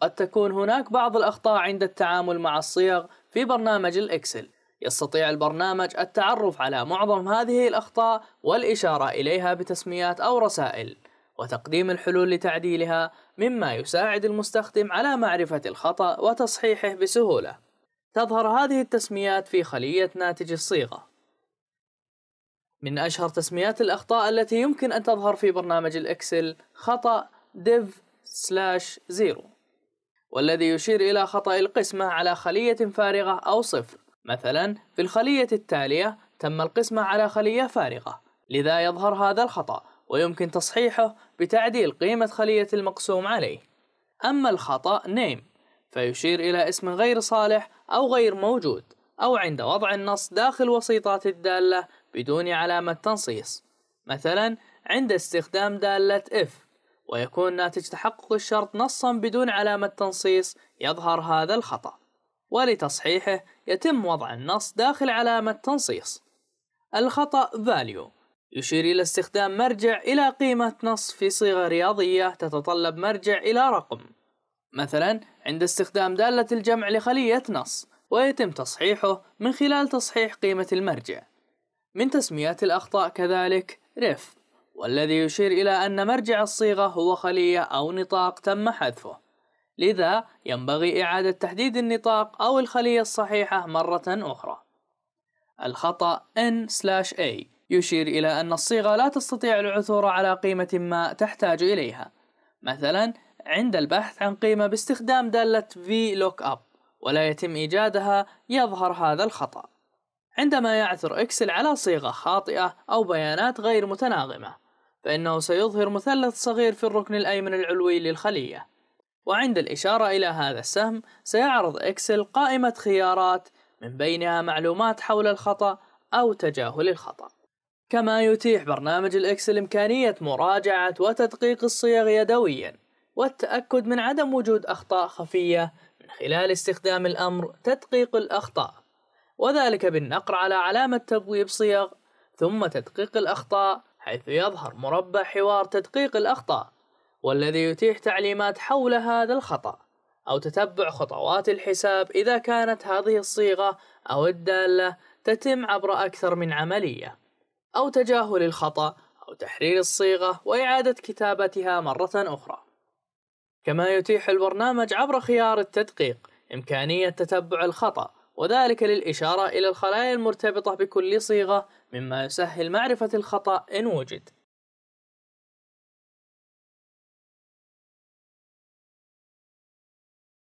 قد تكون هناك بعض الأخطاء عند التعامل مع الصيغ في برنامج الإكسل يستطيع البرنامج التعرف على معظم هذه الأخطاء والإشارة إليها بتسميات أو رسائل وتقديم الحلول لتعديلها مما يساعد المستخدم على معرفة الخطأ وتصحيحه بسهولة تظهر هذه التسميات في خلية ناتج الصيغة من أشهر تسميات الأخطاء التي يمكن أن تظهر في برنامج الإكسل خطأ div slash 0 والذي يشير إلى خطأ القسمة على خلية فارغة أو صفر مثلا في الخلية التالية تم القسمة على خلية فارغة لذا يظهر هذا الخطأ ويمكن تصحيحه بتعديل قيمة خلية المقسوم عليه أما الخطأ name فيشير إلى اسم غير صالح أو غير موجود أو عند وضع النص داخل وسيطات الدالة بدون علامة تنصيص مثلا عند استخدام دالة if ويكون ناتج تحقق الشرط نصا بدون علامة تنصيص يظهر هذا الخطأ ولتصحيحه يتم وضع النص داخل علامة تنصيص الخطأ value يشير إلى استخدام مرجع إلى قيمة نص في صيغة رياضية تتطلب مرجع إلى رقم مثلا عند استخدام دالة الجمع لخلية نص ويتم تصحيحه من خلال تصحيح قيمة المرجع من تسميات الأخطاء كذلك ref والذي يشير إلى أن مرجع الصيغة هو خلية أو نطاق تم حذفه لذا ينبغي إعادة تحديد النطاق أو الخلية الصحيحة مرة أخرى الخطأ N/A يشير إلى أن الصيغة لا تستطيع العثور على قيمة ما تحتاج إليها مثلا عند البحث عن قيمة باستخدام دالة VLOOKUP ولا يتم إيجادها يظهر هذا الخطأ عندما يعثر إكسل على صيغة خاطئة أو بيانات غير متناغمة فإنه سيظهر مثلث صغير في الركن الأيمن العلوي للخلية وعند الإشارة إلى هذا السهم سيعرض إكسل قائمة خيارات من بينها معلومات حول الخطأ أو تجاهل الخطأ كما يتيح برنامج الإكسل إمكانية مراجعة وتدقيق الصيغ يدويا والتأكد من عدم وجود أخطاء خفية من خلال استخدام الأمر تدقيق الأخطاء وذلك بالنقر على علامة تبويب صيغ ثم تدقيق الأخطاء حيث يظهر مربع حوار تدقيق الأخطاء والذي يتيح تعليمات حول هذا الخطأ أو تتبع خطوات الحساب إذا كانت هذه الصيغة أو الدالة تتم عبر أكثر من عملية أو تجاهل الخطأ أو تحرير الصيغة وإعادة كتابتها مرة أخرى كما يتيح البرنامج عبر خيار التدقيق إمكانية تتبع الخطأ وذلك للإشارة إلى الخلايا المرتبطة بكل صيغة مما يسهل معرفة الخطأ إن وجد